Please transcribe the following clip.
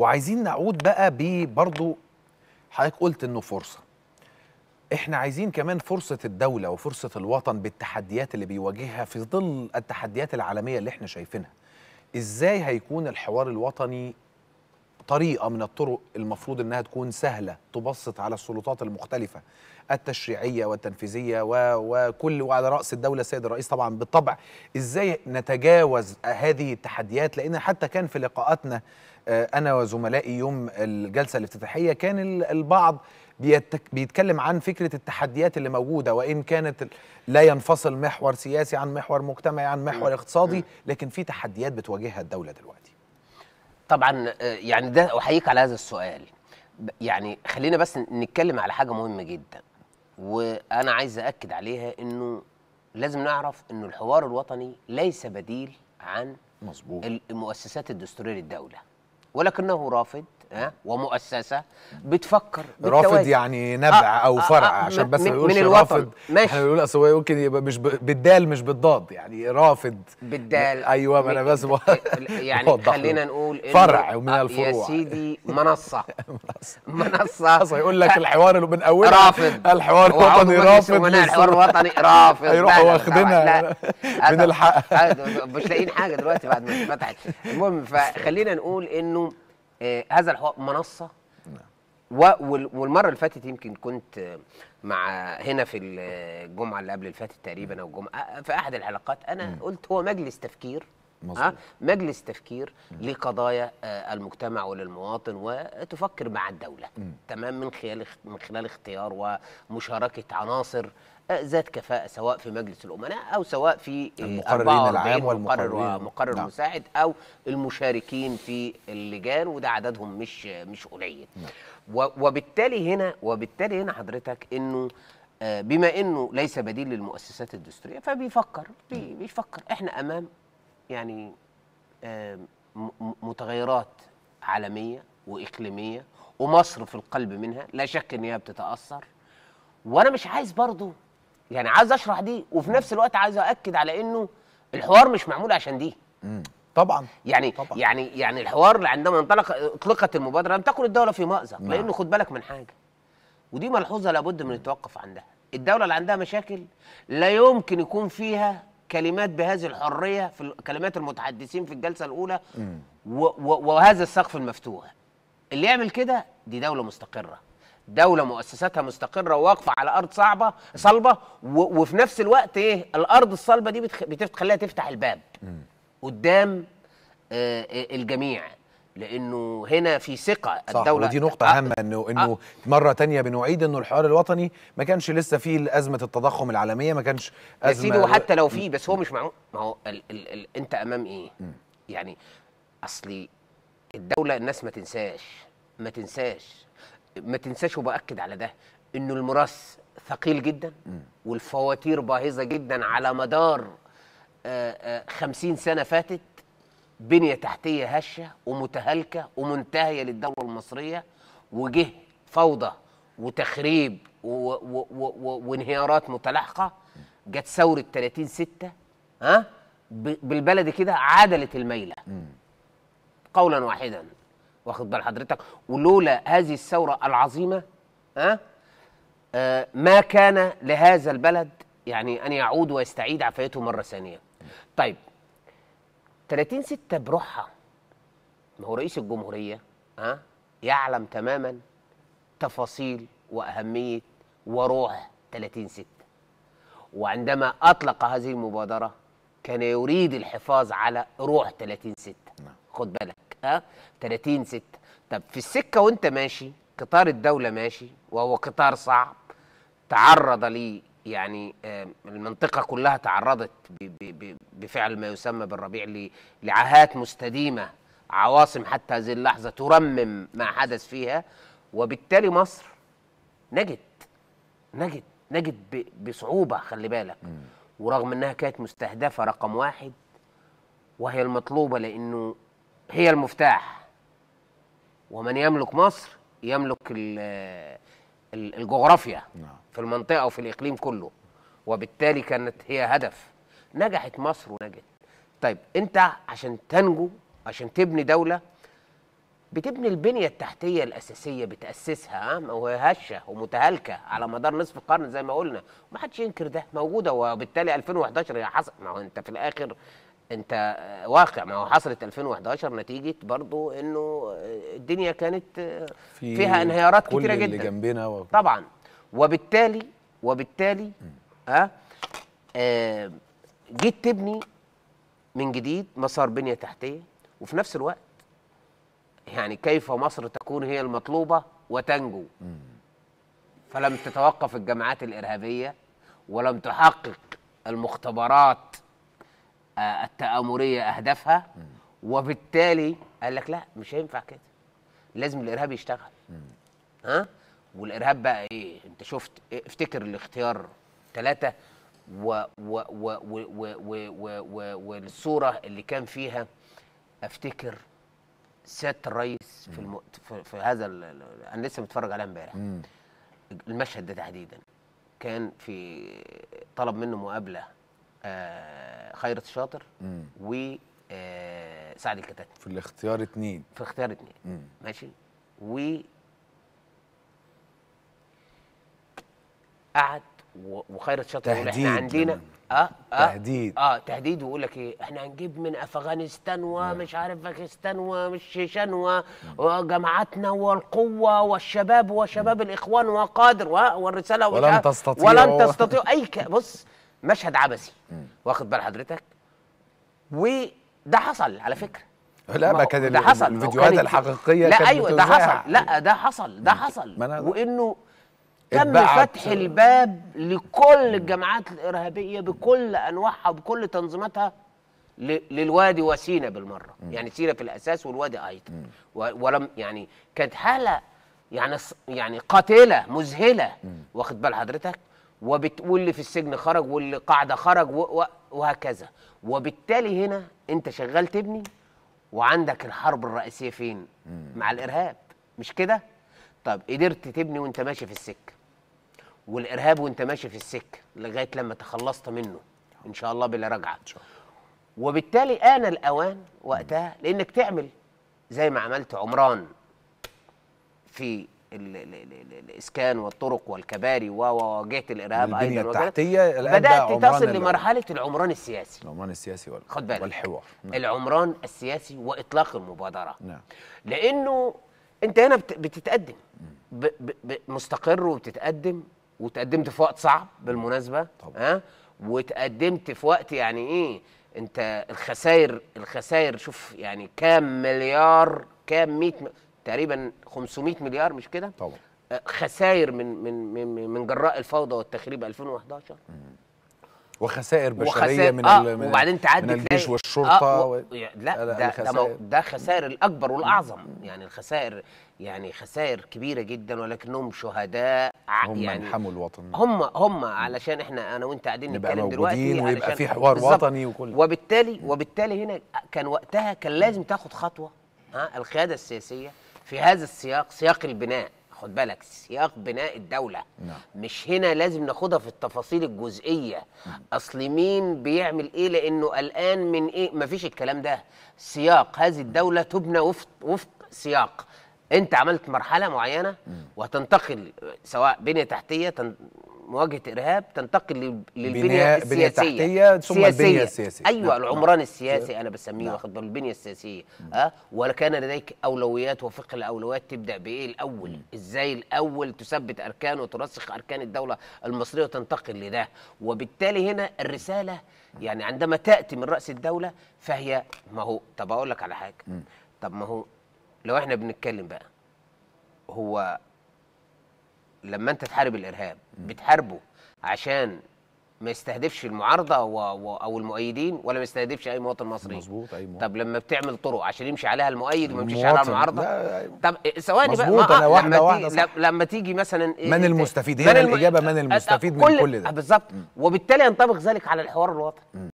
وعايزين نعود بقى ببرضو حضرتك قلت انه فرصه احنا عايزين كمان فرصه الدوله وفرصه الوطن بالتحديات اللي بيواجهها في ظل التحديات العالميه اللي احنا شايفينها ازاي هيكون الحوار الوطني طريقه من الطرق المفروض انها تكون سهله تبسط على السلطات المختلفه التشريعيه والتنفيذيه و... وكل وعلى راس الدوله السيد الرئيس طبعا بالطبع ازاي نتجاوز هذه التحديات لان حتى كان في لقاءاتنا آه، انا وزملائي يوم الجلسه الافتتاحيه كان البعض بيتكلم عن فكره التحديات اللي موجوده وان كانت لا ينفصل محور سياسي عن محور مجتمعي عن محور اقتصادي لكن في تحديات بتواجهها الدوله دلوقتي طبعا آه، يعني ده احييك على هذا السؤال يعني خلينا بس نتكلم على حاجه مهمه جدا وانا عايز اكد عليها انه لازم نعرف انه الحوار الوطني ليس بديل عن مظبوط المؤسسات الدستوريه للدوله ولكنه رافض ها آه. ومؤسسه بتفكر رافض يعني آه، نبع آه او آه، فرع آه آه عشان بس ما يقولش رافض ماشي احنا بنقول اصل هو يمكن يبقى مش بالدال مش بالضاد يعني رافض بالدال ايوه ما انا بس يعني خلينا نقول فرع من الفروع يا سيدي منصه منصه اصل هيقول لك الحوار من اوله رافض الحوار الوطني رافض الحوار الوطني رافض هيروحوا واخدينها من الحق مش لاقيين حاجه دلوقتي بعد ما اتفتحت المهم فخلينا نقول انه آه، هذا الحوار منصه نعم. والمره اللي فاتت يمكن كنت مع هنا في الجمعه اللي قبل اللي فاتت تقريبا نعم. او الجمعه آه، في احد الحلقات انا نعم. قلت هو مجلس تفكير مظبوط. مجلس تفكير لقضايا آه، المجتمع وللمواطن وتفكر مع الدوله تمام من خلال من خلال اختيار ومشاركه عناصر آه، ذات كفاءة سواء في مجلس الأمناء أو سواء في آه، المقررين العام والمقرر ومقرر نعم. مساعد أو المشاركين في اللجان وده عددهم مش مش قليل نعم. وبالتالي هنا وبالتالي هنا حضرتك إنه بما إنه ليس بديل للمؤسسات الدستورية فبيفكر بيفكر إحنا أمام يعني متغيرات عالميه واقليميه ومصر في القلب منها لا شك ان هي بتتاثر وانا مش عايز برضو يعني عايز اشرح دي وفي نفس الوقت عايز أؤكد على انه الحوار مش معمول عشان دي طبعا يعني طبعا. يعني يعني الحوار عندما انطلق اطلقت المبادره لم تكن الدوله في مازق نعم. لانه خد بالك من حاجه ودي ملحوظه لابد من التوقف عندها الدوله اللي عندها مشاكل لا يمكن يكون فيها كلمات بهذه الحريه في كلمات المتحدثين في الجلسه الاولى وهذا السقف المفتوح اللي يعمل كده دي دوله مستقره دوله مؤسساتها مستقره وواقفه على ارض صعبه صلبه وفي نفس الوقت ايه الارض الصلبه دي بتخليها تفتح الباب قدام آه، آه، الجميع لانه هنا في ثقه الدوله صح ودي نقطه آه هامه انه انه آه مره تانية بنعيد انه الحوار الوطني ما كانش لسه فيه ازمه التضخم العالميه ما كانش ازمه يا سيدي وحتى لو فيه بس هو مش معقول ما هو ال ال ال انت امام ايه يعني اصلي الدوله الناس ما تنساش ما تنساش ما تنساش وباكد على ده انه المراس ثقيل جدا والفواتير باهظه جدا على مدار آه، آه، خمسين سنه فاتت بنيه تحتيه هشه ومتهالكه ومنتهيه للدوله المصريه وجه فوضى وتخريب وانهيارات متلاحقه جت ثوره 30 6 ها بالبلدي كده عدلت الميله قولا واحدا واخد بال حضرتك ولولا هذه الثوره العظيمه ها آه ما كان لهذا البلد يعني ان يعود ويستعيد عافيته مره ثانيه طيب 30 6 بروحها ما هو رئيس الجمهوريه ها يعلم تماما تفاصيل واهميه وروح 30 6 وعندما اطلق هذه المبادره كان يريد الحفاظ على روح 30 6 نعم. خد بالك ها 30 6 طب في السكه وانت ماشي قطار الدوله ماشي وهو قطار صعب تعرض لي يعني آه، المنطقة كلها تعرضت بفعل ما يسمى بالربيع لعاهات مستديمة عواصم حتى هذه اللحظة ترمم ما حدث فيها وبالتالي مصر نجت نجت نجت بصعوبة خلي بالك ورغم أنها كانت مستهدفة رقم واحد وهي المطلوبة لأنه هي المفتاح ومن يملك مصر يملك الجغرافيا نعم. في المنطقة وفي الإقليم كله وبالتالي كانت هي هدف نجحت مصر ونجحت طيب انت عشان تنجو عشان تبني دوله بتبني البنيه التحتيه الاساسيه بتاسسها هشه ومتهالكه على مدار نصف قرن زي ما قلنا ما حدش ينكر ده موجوده وبالتالي 2011 هي حصل ما هو انت في الاخر انت آه، واقع ما هو حصلت 2011 نتيجه برضو انه آه، الدنيا كانت آه، في فيها انهيارات كل كتيره اللي جدا جنبنا و... طبعا وبالتالي وبالتالي ها آه, آه جيت تبني من جديد مسار بنيه تحتيه وفي نفس الوقت يعني كيف مصر تكون هي المطلوبه وتنجو فلم تتوقف الجماعات الارهابيه ولم تحقق المختبرات آه، التآمرية أهدافها وبالتالي قال لك لا مش هينفع كده لازم الإرهاب يشتغل ها والإرهاب بقى إيه أنت شفت افتكر الاختيار ثلاثة و و و و و و و و والصوره اللي كان فيها افتكر سياده الرئيس في الم... في, في هذا ال... انا لسه متفرج عليها امبارح المشهد ده تحديدا كان في طلب منه مقابله آه خيرت الشاطر مم. و آه سعد الكتات في الاختيار اتنين في اختيار اتنين مم. ماشي و قعد وخيرت شطر يقول احنا عندنا اه اه تهديد اه تهديد ويقول لك ايه احنا هنجيب من افغانستان نعم. ومش عارف باكستان ومش شيشان وجماعتنا والقوه والشباب وشباب نعم. الاخوان وقادر والرساله ولن تستطيعوا ولن تستطيعوا اي ك... بص مشهد عبثي واخد بال حضرتك وده حصل على فكره لا ما كان الفيديوهات الحقيقيه لا ايوه ده حصل لا ده حصل ده حصل وانه تم فتح الباب لكل الجماعات الارهابيه بكل انواعها وبكل تنظيماتها للوادي وسينا بالمره م. يعني سينا في الاساس والوادي ايضا ولم يعني كانت حاله يعني يعني قاتله مذهله واخد بال حضرتك وبتقول اللي في السجن خرج واللي قاعده خرج وهكذا وبالتالي هنا انت شغال تبني وعندك الحرب الرئيسيه فين مع الارهاب مش كده طب قدرت تبني وانت ماشي في السكه والارهاب وانت ماشي في السكه لغايه لما تخلصت منه ان شاء الله بلا رجعه ان شاء الله وبالتالي آن الأوان وقتها لأنك تعمل زي ما عملت عمران في الإسكان والطرق والكباري وواجهت الإرهاب أيضا التحتية بدأت تصل لمرحلة العمران السياسي العمران السياسي خد بالك والحوار نعم. العمران السياسي وإطلاق المبادرة نعم. لأنه أنت هنا بتتقدم مستقر وبتتقدم وتقدمت في وقت صعب بالمناسبه ها أه؟ وتقدمت في وقت يعني ايه انت الخسائر الخسائر شوف يعني كام مليار كام 100 تقريبا 500 مليار مش كده طبعا خسائر من من من من جراء الفوضى والتخريب 2011 وخسائر بشريه وخسائر من آه من وبعدين تعدي من الجيش آه، والشرطه آه و... لا ده ده, ده خسائر الاكبر والاعظم يعني الخسائر يعني خسائر كبيره جدا ولكنهم شهداء هم يعني حموا الوطن هم هم علشان احنا انا وانت قاعدين نتكلم دلوقتي ويبقى في حوار وطني وكل وبالتالي وبالتالي هنا كان وقتها كان لازم تاخد خطوه ها القياده السياسيه في هذا السياق سياق البناء خد بالك سياق بناء الدوله نعم. مش هنا لازم ناخدها في التفاصيل الجزئيه نعم. اصل مين بيعمل ايه لانه قلقان من ايه مفيش الكلام ده سياق هذه الدوله تبنى وفق وفق سياق انت عملت مرحله معينه وهتنتقل سواء بنيه تحتيه مواجهه ارهاب تنتقل للبنيه السياسيه ثم سياسية. البنيه السياسيه ايوه نعم. العمران نعم. السياسي نعم. انا بسميه نعم. واخد البنيه السياسيه أه؟ ولكان لديك اولويات وفق الاولويات تبدا بايه الاول ازاي الاول تثبت اركان وترسخ اركان الدوله المصريه وتنتقل لده وبالتالي هنا الرساله يعني عندما تاتي من راس الدوله فهي ما هو طب اقول لك على حاجه طب ما هو لو احنا بنتكلم بقى هو لما انت تحارب الارهاب بتحاربه عشان ما يستهدفش المعارضه او المؤيدين ولا ما يستهدفش اي مواطن مصري مظبوط اي مواطن طب لما بتعمل طرق عشان يمشي عليها المؤيد وما يمشيش عليها المعارضه طب ثواني بقى مظبوط انا آه، واحده لما واحده لما تيجي مثلا إيه، من إيه هنا الم... الاجابه من آه، المستفيد من كل ده آه، بالظبط وبالتالي ينطبق ذلك على الحوار الوطني